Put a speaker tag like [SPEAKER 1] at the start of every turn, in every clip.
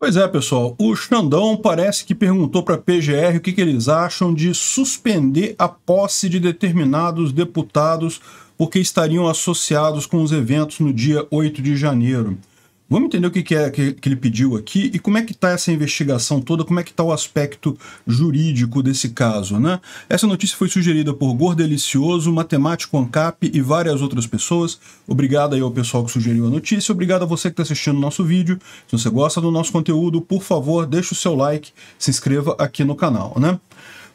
[SPEAKER 1] Pois é, pessoal. O Xandão parece que perguntou para a PGR o que, que eles acham de suspender a posse de determinados deputados porque estariam associados com os eventos no dia 8 de janeiro. Vamos entender o que, que é que, que ele pediu aqui e como é que está essa investigação toda, como é que está o aspecto jurídico desse caso, né? Essa notícia foi sugerida por Gordelicioso, Matemático Ancap e várias outras pessoas. Obrigado aí ao pessoal que sugeriu a notícia, obrigado a você que está assistindo o nosso vídeo. Se você gosta do nosso conteúdo, por favor, deixe o seu like, se inscreva aqui no canal, né?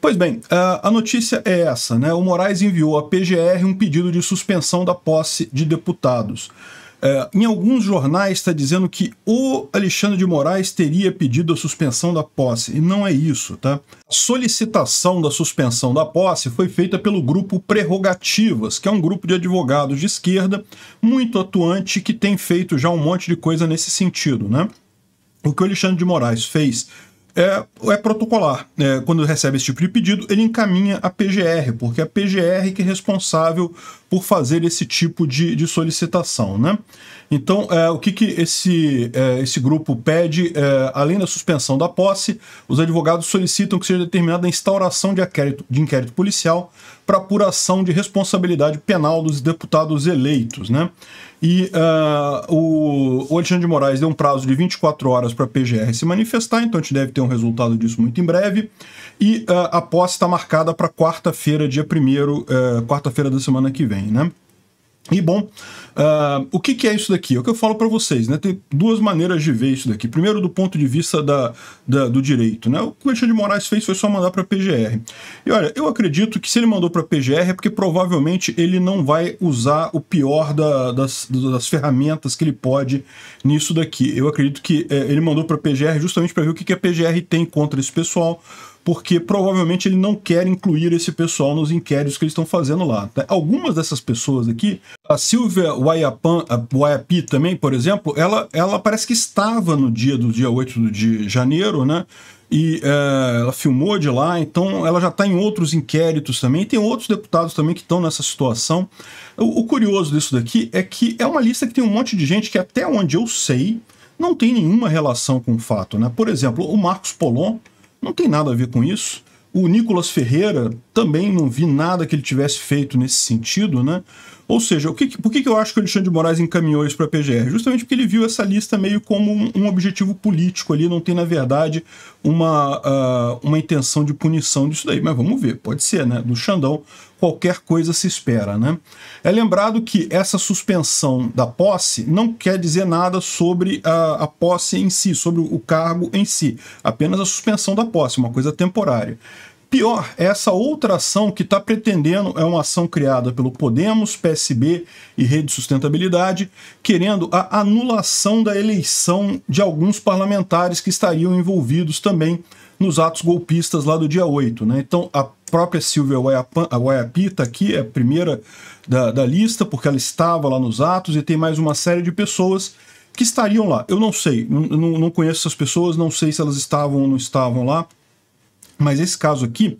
[SPEAKER 1] Pois bem, a notícia é essa, né? O Moraes enviou à PGR um pedido de suspensão da posse de deputados. É, em alguns jornais está dizendo que o Alexandre de Moraes teria pedido a suspensão da posse, e não é isso, tá? A solicitação da suspensão da posse foi feita pelo grupo Prerrogativas, que é um grupo de advogados de esquerda muito atuante que tem feito já um monte de coisa nesse sentido, né? O que o Alexandre de Moraes fez é, é protocolar. É, quando recebe esse tipo de pedido, ele encaminha a PGR, porque é a PGR que é responsável por fazer esse tipo de, de solicitação. Né? Então, é, o que, que esse, é, esse grupo pede, é, além da suspensão da posse, os advogados solicitam que seja determinada a instauração de inquérito, de inquérito policial para apuração de responsabilidade penal dos deputados eleitos. Né? E uh, o, Alexandre de Moraes deu um prazo de 24 horas para a PGR se manifestar, então a gente deve ter um resultado disso muito em breve. E uh, a posse está marcada para quarta-feira, dia 1 uh, eh, quarta-feira da semana que vem. Né? E bom, uh, o que, que, é isso daqui? É o que eu falo para vocês, né? Tem duas maneiras de ver isso daqui. Primeiro, do ponto de vista da, da do direito, né? O que o Alexandre de Moraes fez foi só mandar para a PGR. E olha, eu acredito que se ele mandou para a PGR é porque provavelmente ele não vai usar o pior da, das, das ferramentas que ele pode nisso daqui. Eu acredito que é, ele mandou para a PGR justamente para ver o que, que a PGR tem contra esse pessoal porque provavelmente ele não quer incluir esse pessoal nos inquéritos que eles estão fazendo lá. Tá? Algumas dessas pessoas aqui, a Silvia Wayapan, Wayapi também, por exemplo, ela, ela parece que estava no dia do dia 8 de janeiro, né? E é, ela filmou de lá, então ela já está em outros inquéritos também. E tem outros deputados também que estão nessa situação. O, o curioso disso daqui é que é uma lista que tem um monte de gente que, até onde eu sei, não tem nenhuma relação com o fato. Né? Por exemplo, o Marcos Polon, não tem nada a ver com isso. O Nicolas Ferreira também não vi nada que ele tivesse feito nesse sentido, né? Ou seja, o que, por que, que eu acho que o Alexandre de Moraes encaminhou isso para a PGR? Justamente porque ele viu essa lista meio como um, um objetivo político ali, não tem, na verdade, uma, uh, uma intenção de punição disso daí. Mas vamos ver, pode ser, né? Do Xandão, qualquer coisa se espera, né? É lembrado que essa suspensão da posse não quer dizer nada sobre a, a posse em si, sobre o cargo em si, apenas a suspensão da posse, uma coisa temporária. Pior, essa outra ação que está pretendendo é uma ação criada pelo Podemos, PSB e Rede Sustentabilidade, querendo a anulação da eleição de alguns parlamentares que estariam envolvidos também nos atos golpistas lá do dia 8. Né? Então, a própria Silvia Guayapi está aqui, é a primeira da, da lista, porque ela estava lá nos atos, e tem mais uma série de pessoas que estariam lá. Eu não sei, não, não conheço essas pessoas, não sei se elas estavam ou não estavam lá. Mas esse caso aqui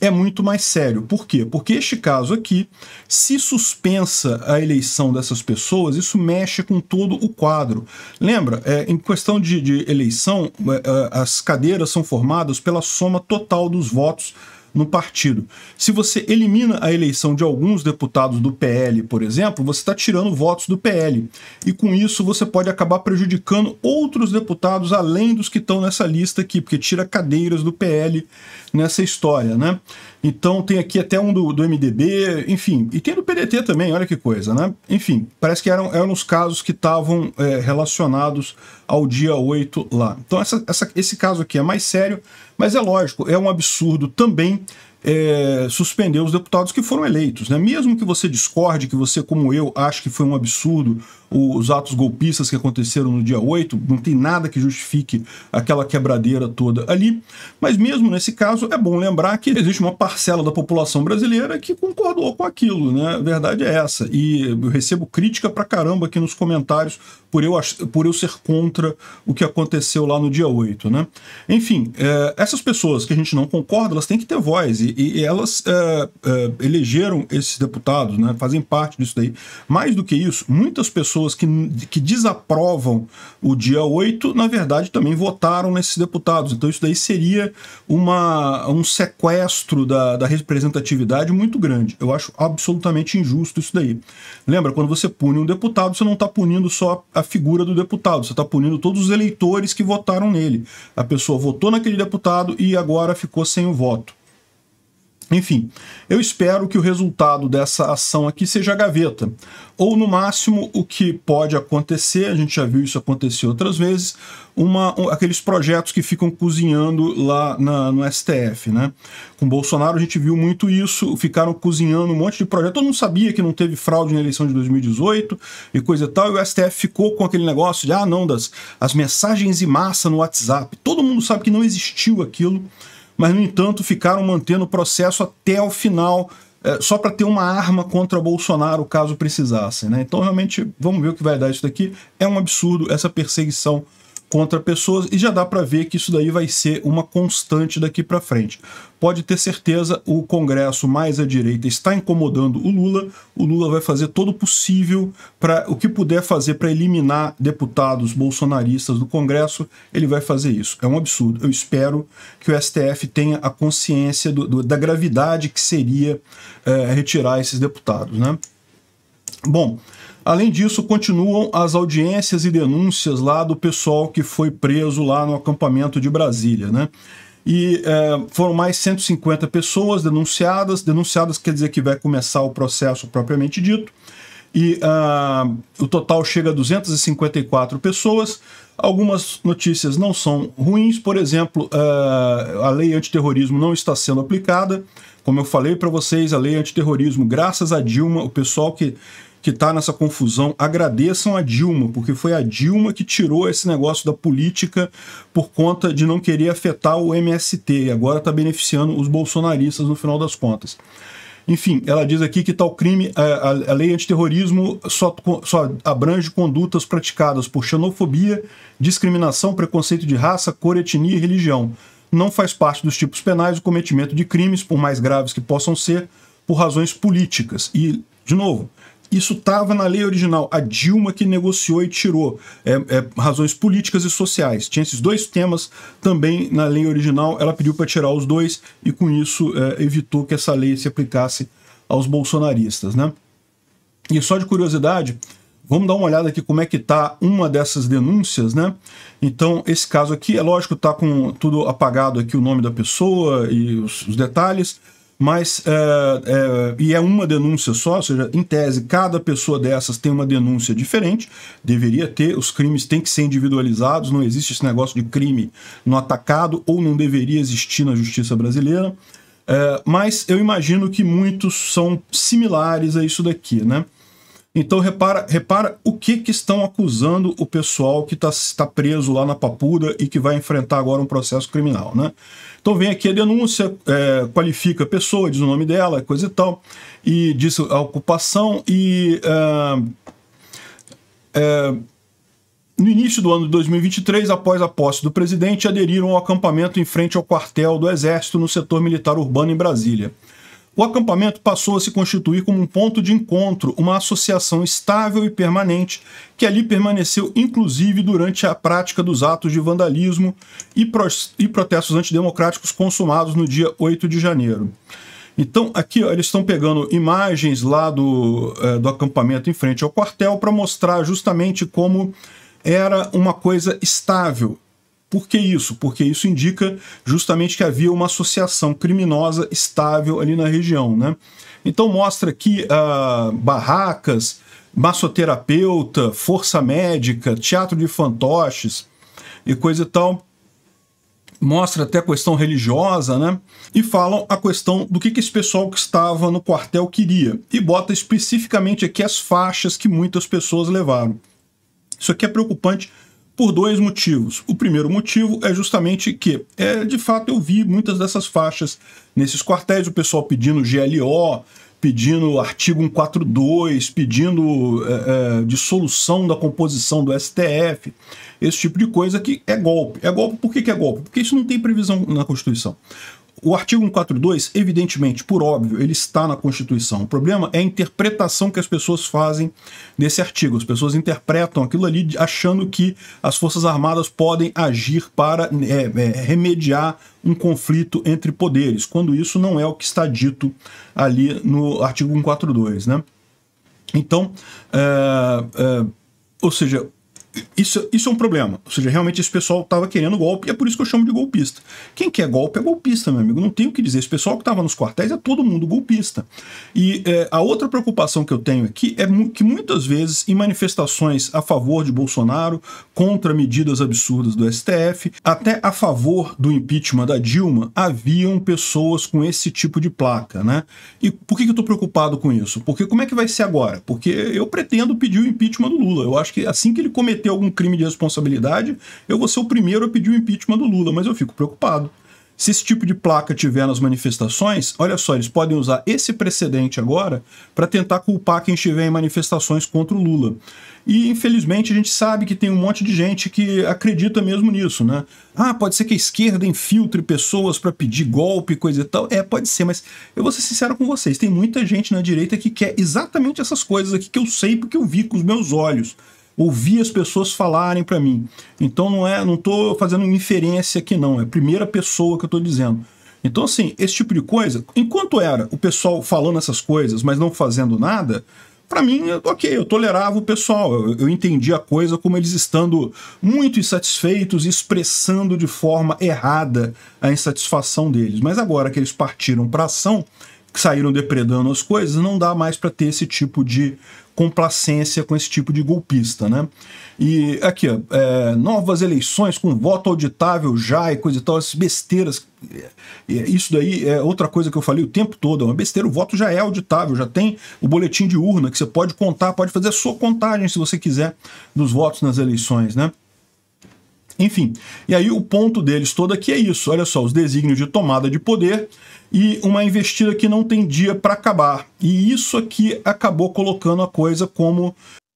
[SPEAKER 1] é muito mais sério. Por quê? Porque este caso aqui, se suspensa a eleição dessas pessoas, isso mexe com todo o quadro. Lembra, é, em questão de, de eleição, é, é, as cadeiras são formadas pela soma total dos votos no partido. Se você elimina a eleição de alguns deputados do PL, por exemplo, você está tirando votos do PL. E com isso você pode acabar prejudicando outros deputados além dos que estão nessa lista aqui, porque tira cadeiras do PL nessa história, né? Então tem aqui até um do, do MDB, enfim, e tem do PDT também, olha que coisa, né? Enfim, parece que eram, eram os casos que estavam é, relacionados ao dia 8 lá. Então essa, essa, esse caso aqui é mais sério, mas é lógico, é um absurdo também é, suspender os deputados que foram eleitos. Né? Mesmo que você discorde, que você, como eu, ache que foi um absurdo os atos golpistas que aconteceram no dia 8, não tem nada que justifique aquela quebradeira toda ali. Mas mesmo nesse caso, é bom lembrar que existe uma parcela da população brasileira que concordou com aquilo, né? A verdade é essa. E eu recebo crítica pra caramba aqui nos comentários por eu, por eu ser contra o que aconteceu lá no dia 8, né? Enfim, é, essas pessoas que a gente não concorda, elas têm que ter voz. E e, elas é, é, elegeram esses deputados, né? fazem parte disso daí. Mais do que isso, muitas pessoas que, que desaprovam o dia 8, na verdade, também votaram nesses deputados. Então isso daí seria uma, um sequestro da, da representatividade muito grande. Eu acho absolutamente injusto isso daí. Lembra, quando você pune um deputado, você não está punindo só a figura do deputado, você está punindo todos os eleitores que votaram nele. A pessoa votou naquele deputado e agora ficou sem o voto. Enfim, eu espero que o resultado dessa ação aqui seja a gaveta. Ou, no máximo, o que pode acontecer, a gente já viu isso acontecer outras vezes, uma, um, aqueles projetos que ficam cozinhando lá na, no STF. Né? Com Bolsonaro a gente viu muito isso, ficaram cozinhando um monte de projeto. Todo mundo sabia que não teve fraude na eleição de 2018 e coisa e tal, e o STF ficou com aquele negócio de, ah, não, das as mensagens em massa no WhatsApp. Todo mundo sabe que não existiu aquilo mas, no entanto, ficaram mantendo o processo até o final, é, só para ter uma arma contra Bolsonaro caso precisassem. Né? Então, realmente, vamos ver o que vai dar isso daqui. É um absurdo essa perseguição contra pessoas e já dá para ver que isso daí vai ser uma constante daqui para frente. Pode ter certeza, o Congresso mais à direita está incomodando o Lula. O Lula vai fazer todo o possível para o que puder fazer para eliminar deputados bolsonaristas do Congresso, ele vai fazer isso. É um absurdo. Eu espero que o STF tenha a consciência do, do, da gravidade que seria é, retirar esses deputados, né? Bom, Além disso, continuam as audiências e denúncias lá do pessoal que foi preso lá no acampamento de Brasília, né? E é, foram mais 150 pessoas denunciadas. Denunciadas quer dizer que vai começar o processo propriamente dito. E uh, o total chega a 254 pessoas. Algumas notícias não são ruins, por exemplo, uh, a lei antiterrorismo não está sendo aplicada. Como eu falei para vocês, a lei antiterrorismo, graças a Dilma, o pessoal que que está nessa confusão agradeçam a Dilma, porque foi a Dilma que tirou esse negócio da política por conta de não querer afetar o MST e agora está beneficiando os bolsonaristas no final das contas. Enfim, ela diz aqui que tal tá crime, a, a lei antiterrorismo só, só abrange condutas praticadas por xenofobia, discriminação, preconceito de raça, cor, etnia e religião. Não faz parte dos tipos penais o cometimento de crimes, por mais graves que possam ser, por razões políticas. E, de novo, isso estava na lei original, a Dilma que negociou e tirou é, é, razões políticas e sociais. Tinha esses dois temas também na lei original, ela pediu para tirar os dois e com isso é, evitou que essa lei se aplicasse aos bolsonaristas, né? E só de curiosidade, vamos dar uma olhada aqui como é que está uma dessas denúncias, né? Então, esse caso aqui, é lógico, tá com tudo apagado aqui o nome da pessoa e os, os detalhes, mas é, é, e é uma denúncia só, ou seja, em tese, cada pessoa dessas tem uma denúncia diferente, deveria ter, os crimes têm que ser individualizados, não existe esse negócio de crime no atacado ou não deveria existir na justiça brasileira, é, mas eu imagino que muitos são similares a isso daqui, né? Então repara, repara o que, que estão acusando o pessoal que está tá preso lá na Papuda e que vai enfrentar agora um processo criminal, né? Então vem aqui a denúncia, é, qualifica a pessoa, diz o nome dela, coisa e tal, e diz a ocupação e é, é, no início do ano de 2023, após a posse do presidente, aderiram ao acampamento em frente ao quartel do Exército no setor militar urbano em Brasília. O acampamento passou a se constituir como um ponto de encontro, uma associação estável e permanente, que ali permaneceu inclusive durante a prática dos atos de vandalismo e, protestos antidemocráticos consumados no dia 8 de janeiro. Então, aqui ó, eles estão pegando imagens lá do, é, do acampamento em frente ao quartel para mostrar justamente como era uma coisa estável, por que isso? Porque isso indica justamente que havia uma associação criminosa estável ali na região. Né? Então mostra que ah, barracas, massoterapeuta, força médica, teatro de fantoches e coisa e tal. Mostra até a questão religiosa, né? E falam a questão do que, que esse pessoal que estava no quartel queria. E bota especificamente aqui as faixas que muitas pessoas levaram. Isso aqui é preocupante por dois motivos. O primeiro motivo é justamente que, é, de fato, eu vi muitas dessas faixas nesses quartéis, o pessoal pedindo GLO, pedindo artigo 142, pedindo é, é, dissolução da composição do STF, esse tipo de coisa que é golpe. É golpe, por que, que é golpe? Porque isso não tem previsão na Constituição. O artigo 142, evidentemente, por óbvio, ele está na Constituição. O problema é a interpretação que as pessoas fazem desse artigo. As pessoas interpretam aquilo ali achando que as Forças Armadas podem agir para é, é, remediar um conflito entre poderes, quando isso não é o que está dito ali no artigo 142. Né? Então, é, é ou seja, isso, isso é um problema. Ou seja, realmente esse pessoal estava querendo golpe e é por isso que eu chamo de golpista. Quem quer golpe é golpista, meu amigo. Não tenho o que dizer. Esse pessoal que estava nos quartéis é todo mundo golpista. E é, a outra preocupação que eu tenho aqui é que muitas vezes em manifestações a favor de Bolsonaro, contra medidas absurdas do STF, até a favor do impeachment da Dilma, haviam pessoas com esse tipo de placa, né? E por que, que eu estou preocupado com isso? Porque como é que vai ser agora? Porque eu pretendo pedir o impeachment do Lula. Eu acho que assim que ele cometer cometer algum crime de responsabilidade, eu vou ser o primeiro a pedir o impeachment do Lula, mas eu fico preocupado. Se esse tipo de placa tiver nas manifestações, olha só, eles podem usar esse precedente agora para tentar culpar quem estiver em manifestações contra o Lula. E infelizmente a gente sabe que tem um monte de gente que acredita mesmo nisso, né? Ah, pode ser que a esquerda infiltre pessoas para pedir golpe, coisa e tal. É, pode ser, mas eu vou ser sincero com vocês, tem muita gente na direita que quer exatamente essas coisas aqui que eu sei porque eu vi com os meus olhos ouvir as pessoas falarem para mim. Então não é, não tô fazendo inferência aqui não, é a primeira pessoa que eu estou dizendo. Então assim, esse tipo de coisa, enquanto era o pessoal falando essas coisas, mas não fazendo nada, para mim, ok, eu tolerava o pessoal, eu, eu entendi a coisa como eles estando muito insatisfeitos e expressando de forma errada a insatisfação deles. Mas agora que eles partiram para ação, que saíram depredando as coisas, não dá mais para ter esse tipo de complacência com esse tipo de golpista, né? E aqui, ó, é, novas eleições com voto auditável já e coisa e tal, essas besteiras. É, é, isso daí é outra coisa que eu falei o tempo todo, é uma besteira, o voto já é auditável, já tem o boletim de urna que você pode contar, pode fazer a sua contagem se você quiser dos votos nas eleições, né? Enfim, e aí o ponto deles todo aqui é isso. Olha só, os desígnios de tomada de poder e uma investida que não tem dia para acabar. E isso aqui acabou colocando a coisa como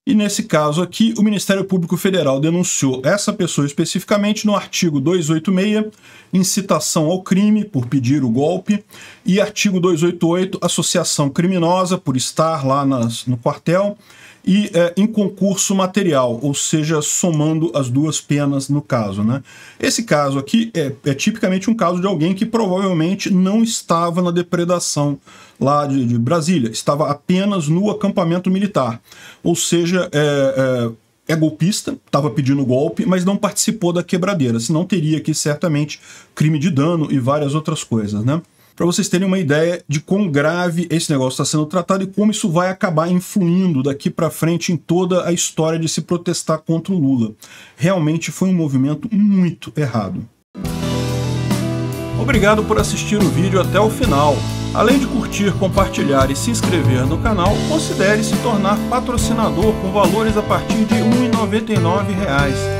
[SPEAKER 1] e nesse caso aqui, o Ministério Público Federal denunciou essa pessoa especificamente no artigo 286, incitação ao crime por pedir o golpe, e artigo 288, associação criminosa por estar lá nas, no quartel, e é, em concurso material, ou seja, somando as duas penas no caso. Né? Esse caso aqui é, é tipicamente um caso de alguém que provavelmente não estava na depredação lá de, de Brasília, estava apenas no acampamento militar, ou seja, é, é é golpista, estava pedindo golpe, mas não participou da quebradeira, senão teria aqui certamente crime de dano e várias outras coisas, né? para vocês terem uma ideia de quão grave esse negócio está sendo tratado e como isso vai acabar influindo daqui para frente em toda a história de se protestar contra o Lula. Realmente foi um movimento muito errado. Obrigado por assistir o vídeo até o final. Além de curtir, compartilhar e se inscrever no canal, considere se tornar patrocinador com valores a partir de R$ 1,99